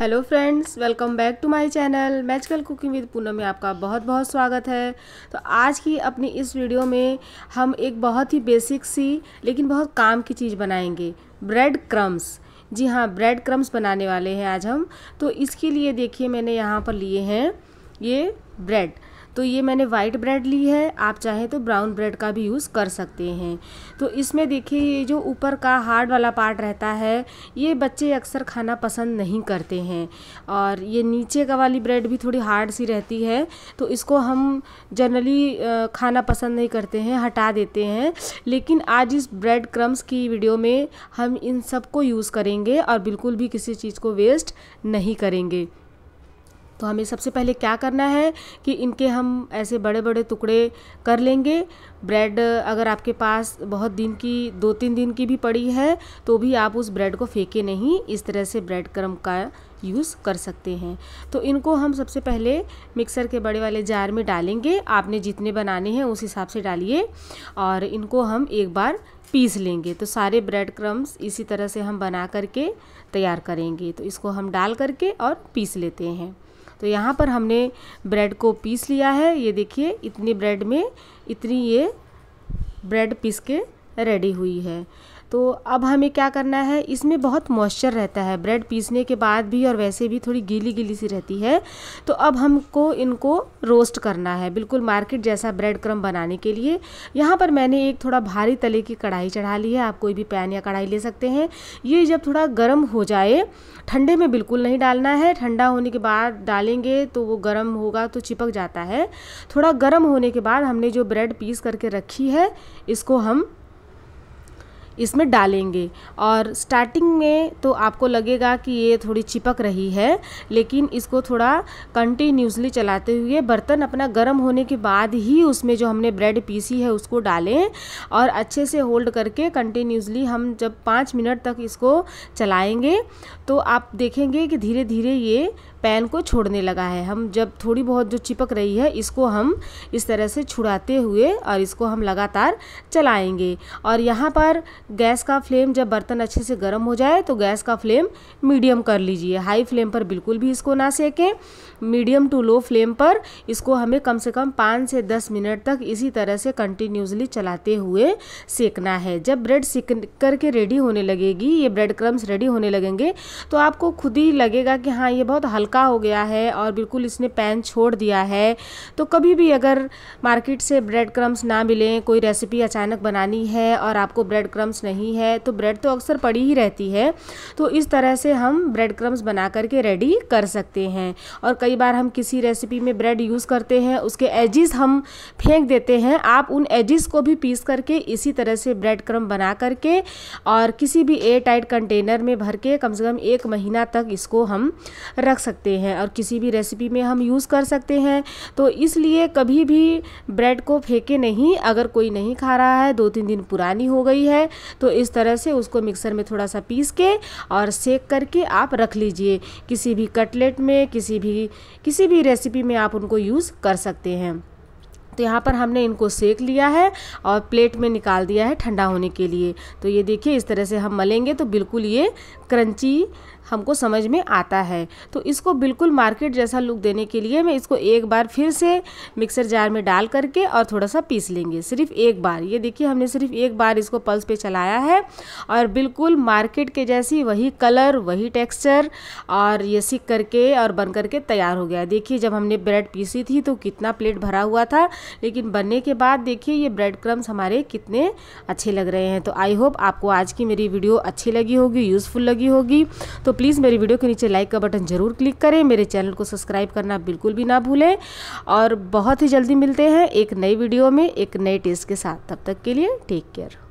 hello friends welcome back to my channel magical cooking with Poonam में आपका बहुत बहुत स्वागत है तो आज की अपनी इस वीडियो में हम एक बहुत ही बेसिक सी लेकिन बहुत काम की चीज़ बनाएंगे ब्रेड क्रम्स जी हाँ ब्रेड क्रम्स बनाने वाले हैं आज हम तो इसके लिए देखिए मैंने यहाँ पर लिए हैं ये ब्रेड तो ये मैंने वाइट ब्रेड ली है आप चाहें तो ब्राउन ब्रेड का भी यूज़ कर सकते हैं तो इसमें देखिए ये जो ऊपर का हार्ड वाला पार्ट रहता है ये बच्चे अक्सर खाना पसंद नहीं करते हैं और ये नीचे का वाली ब्रेड भी थोड़ी हार्ड सी रहती है तो इसको हम जनरली खाना पसंद नहीं करते हैं हटा देते हैं लेकिन आज इस ब्रेड क्रम्स की वीडियो में हम इन सबको यूज़ करेंगे और बिल्कुल भी किसी चीज़ को वेस्ट नहीं करेंगे तो हमें सबसे पहले क्या करना है कि इनके हम ऐसे बड़े बड़े टुकड़े कर लेंगे ब्रेड अगर आपके पास बहुत दिन की दो तीन दिन की भी पड़ी है तो भी आप उस ब्रेड को फेंके नहीं इस तरह से ब्रेड क्रम का यूज़ कर सकते हैं तो इनको हम सबसे पहले मिक्सर के बड़े वाले जार में डालेंगे आपने जितने बनाने हैं उस हिसाब से डालिए और इनको हम एक बार पीस लेंगे तो सारे ब्रेड क्रम्स इसी तरह से हम बना करके तैयार करेंगे तो इसको हम डाल करके और पीस लेते हैं तो यहाँ पर हमने ब्रेड को पीस लिया है ये देखिए इतनी ब्रेड में इतनी ये ब्रेड पीस के रेडी हुई है तो अब हमें क्या करना है इसमें बहुत मॉइस्चर रहता है ब्रेड पीसने के बाद भी और वैसे भी थोड़ी गीली गीली सी रहती है तो अब हमको इनको रोस्ट करना है बिल्कुल मार्केट जैसा ब्रेड क्रम बनाने के लिए यहाँ पर मैंने एक थोड़ा भारी तले की कढ़ाई चढ़ा ली है आप कोई भी पैन या कढ़ाई ले सकते हैं ये जब थोड़ा गर्म हो जाए ठंडे में बिल्कुल नहीं डालना है ठंडा होने के बाद डालेंगे तो वो गर्म होगा तो चिपक जाता है थोड़ा गर्म होने के बाद हमने जो ब्रेड पीस करके रखी है इसको हम इसमें डालेंगे और स्टार्टिंग में तो आपको लगेगा कि ये थोड़ी चिपक रही है लेकिन इसको थोड़ा कंटिन्यूसली चलाते हुए बर्तन अपना गर्म होने के बाद ही उसमें जो हमने ब्रेड पीसी है उसको डालें और अच्छे से होल्ड करके कंटिन्यूसली हम जब पाँच मिनट तक इसको चलाएँगे तो आप देखेंगे कि धीरे धीरे ये पैन को छोड़ने लगा है हम जब थोड़ी बहुत जो चिपक रही है इसको हम इस तरह से छुड़ाते हुए और इसको हम लगातार चलाएंगे और यहाँ पर गैस का फ्लेम जब बर्तन अच्छे से गर्म हो जाए तो गैस का फ्लेम मीडियम कर लीजिए हाई फ्लेम पर बिल्कुल भी इसको ना सेकें मीडियम टू लो फ्लेम पर इसको हमें कम से कम पाँच से दस मिनट तक इसी तरह से कंटिन्यूसली चलाते हुए सेकना है जब ब्रेड सेक करके रेडी होने लगेगी ये ब्रेड क्रम्स रेडी होने लगेंगे तो आपको खुद ही लगेगा कि हाँ ये बहुत हल्का हो गया है और बिल्कुल इसने पैन छोड़ दिया है तो कभी भी अगर मार्केट से ब्रेड क्रम्स ना मिलें कोई रेसिपी अचानक बनानी है और आपको ब्रेड क्रम्स कुछ नहीं है तो ब्रेड तो अक्सर पड़ी ही रहती है तो इस तरह से हम ब्रेड क्रम्स बना करके रेडी कर सकते हैं और कई बार हम किसी रेसिपी में ब्रेड यूज़ करते हैं उसके एजिज़ हम फेंक देते हैं आप उन एजिस को भी पीस करके इसी तरह से ब्रेड क्रम बना करके और किसी भी एयर टाइट कंटेनर में भर के कम से कम एक महीना तक इसको हम रख सकते हैं और किसी भी रेसिपी में हम यूज़ कर सकते हैं तो इसलिए कभी भी ब्रेड को फेंके नहीं अगर कोई नहीं खा रहा है दो तीन दिन पुरानी हो गई है तो इस तरह से उसको मिक्सर में थोड़ा सा पीस के और सेक करके आप रख लीजिए किसी भी कटलेट में किसी भी किसी भी रेसिपी में आप उनको यूज़ कर सकते हैं तो यहाँ पर हमने इनको सेक लिया है और प्लेट में निकाल दिया है ठंडा होने के लिए तो ये देखिए इस तरह से हम मलेंगे तो बिल्कुल ये क्रंची हमको समझ में आता है तो इसको बिल्कुल मार्केट जैसा लुक देने के लिए मैं इसको एक बार फिर से मिक्सर जार में डाल करके और थोड़ा सा पीस लेंगे सिर्फ एक बार ये देखिए हमने सिर्फ एक बार इसको पल्स पे चलाया है और बिल्कुल मार्केट के जैसी वही कलर वही टेक्सचर और ये सीख करके और बन करके तैयार हो गया देखिए जब हमने ब्रेड पीसी थी तो कितना प्लेट भरा हुआ था लेकिन बनने के बाद देखिए ये ब्रेड क्रम्स हमारे कितने अच्छे लग रहे हैं तो आई होप आपको आज की मेरी वीडियो अच्छी लगी होगी यूज़फुल लगी होगी तो प्लीज़ मेरी वीडियो के नीचे लाइक का बटन ज़रूर क्लिक करें मेरे चैनल को सब्सक्राइब करना बिल्कुल भी ना भूलें और बहुत ही जल्दी मिलते हैं एक नई वीडियो में एक नए टेस्ट के साथ तब तक के लिए टेक केयर